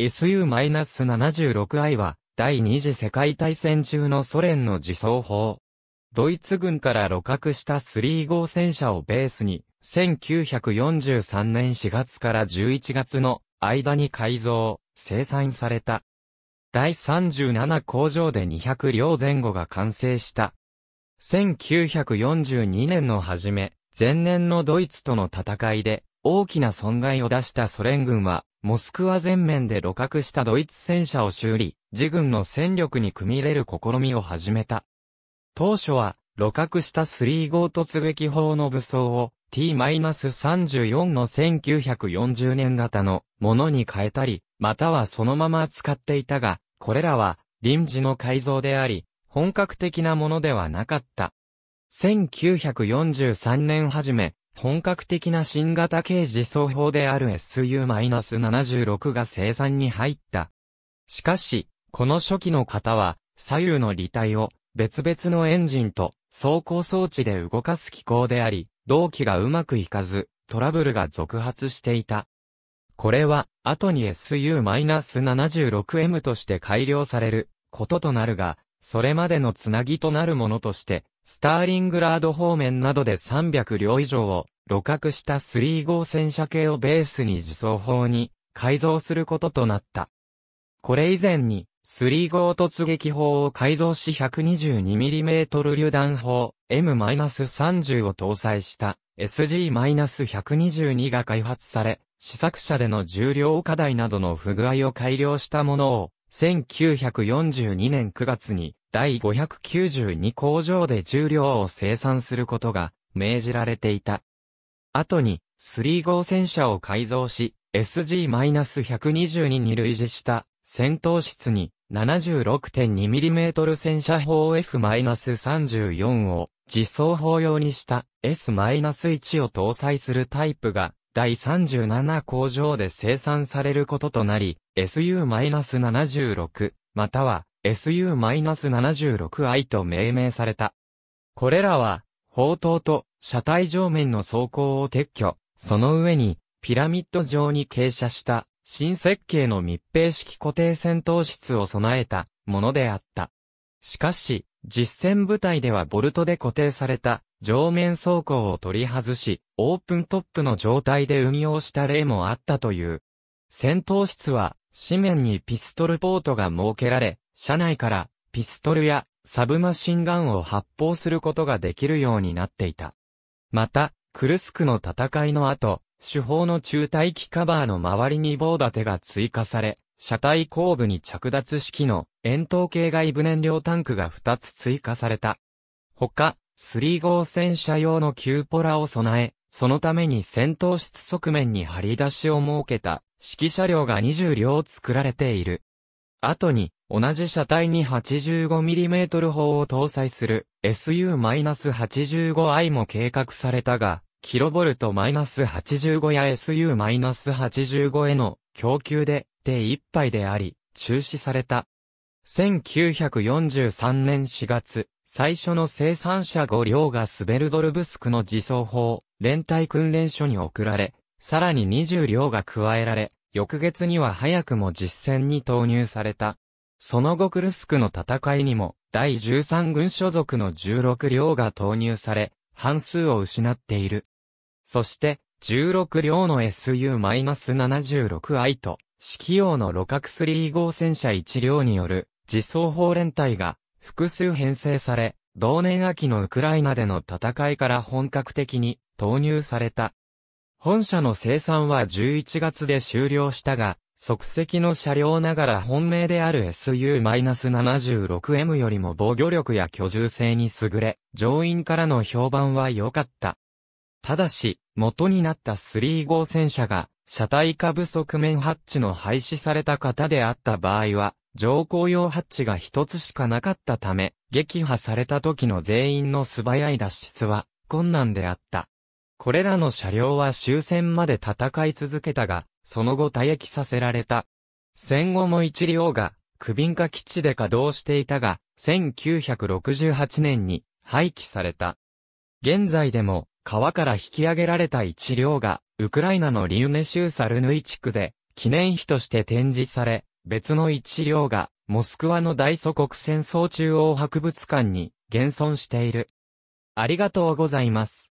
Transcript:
SU-76I は、第二次世界大戦中のソ連の自走砲。ドイツ軍から露獲した3号戦車をベースに、1943年4月から11月の間に改造、生産された。第37工場で200両前後が完成した。1942年の初め、前年のドイツとの戦いで、大きな損害を出したソ連軍は、モスクワ全面で露獲したドイツ戦車を修理、自軍の戦力に組み入れる試みを始めた。当初は、露獲した3号突撃砲の武装を T-34 の1940年型のものに変えたり、またはそのまま使っていたが、これらは臨時の改造であり、本格的なものではなかった。1943年初め、本格的な新型軽自走法である SU-76 が生産に入った。しかし、この初期の型は、左右の履体を別々のエンジンと走行装置で動かす機構であり、同期がうまくいかず、トラブルが続発していた。これは、後に SU-76M として改良されることとなるが、それまでのつなぎとなるものとして、スターリングラード方面などで300両以上を、露獲した3号戦車系をベースに自走砲に改造することとなった。これ以前に、3号突撃砲を改造し 122mm 榴弾砲 M-30 を搭載した SG-122 が開発され、試作車での重量課題などの不具合を改良したものを、1942年9月に第592工場で重量を生産することが命じられていた。後に3号戦車を改造し、SG-120 に類似した戦闘室に 76.2mm 戦車砲 F-34 を実装砲用にした S-1 を搭載するタイプが第37工場で生産されることとなり、SU-76 または SU-76i と命名された。これらは、砲塔と車体上面の装甲を撤去、その上に、ピラミッド状に傾斜した新設計の密閉式固定戦闘室を備えたものであった。しかし、実戦部隊ではボルトで固定された上面走行を取り外し、オープントップの状態で運用した例もあったという。戦闘室は、紙面にピストルポートが設けられ、車内からピストルやサブマシンガンを発砲することができるようになっていた。また、クルスクの戦いの後、主砲の中体機カバーの周りに棒立てが追加され、車体後部に着脱式の円筒形外部燃料タンクが2つ追加された。他、3号戦車用のキューポラを備え、そのために戦闘室側面に張り出しを設けた、指揮車両が20両作られている。後に、同じ車体に 85mm 砲を搭載する SU-85i も計画されたが、キロボルト -85 や SU-85 への供給で手一杯であり、中止された。1943年4月、最初の生産者5両がスベルドルブスクの自走砲、連隊訓練所に送られ、さらに20両が加えられ、翌月には早くも実戦に投入された。その後クルスクの戦いにも、第13軍所属の16両が投入され、半数を失っている。そして、16両の SU-76I と、式用の六角3号戦車1両による、自走砲連隊が、複数編成され、同年秋のウクライナでの戦いから本格的に投入された。本社の生産は11月で終了したが、即席の車両ながら本命である SU-76M よりも防御力や居住性に優れ、乗員からの評判は良かった。ただし、元になった3号戦車が、車体下部側面ハッチの廃止された方であった場合は、乗降用ハッチが一つしかなかったため、撃破された時の全員の素早い脱出は困難であった。これらの車両は終戦まで戦い続けたが、その後退役させられた。戦後も一両が、クビンカ基地で稼働していたが、1968年に廃棄された。現在でも、川から引き上げられた一両が、ウクライナのリュネ州サルヌイ地区で、記念碑として展示され、別の一両が、モスクワの大祖国戦争中央博物館に、現存している。ありがとうございます。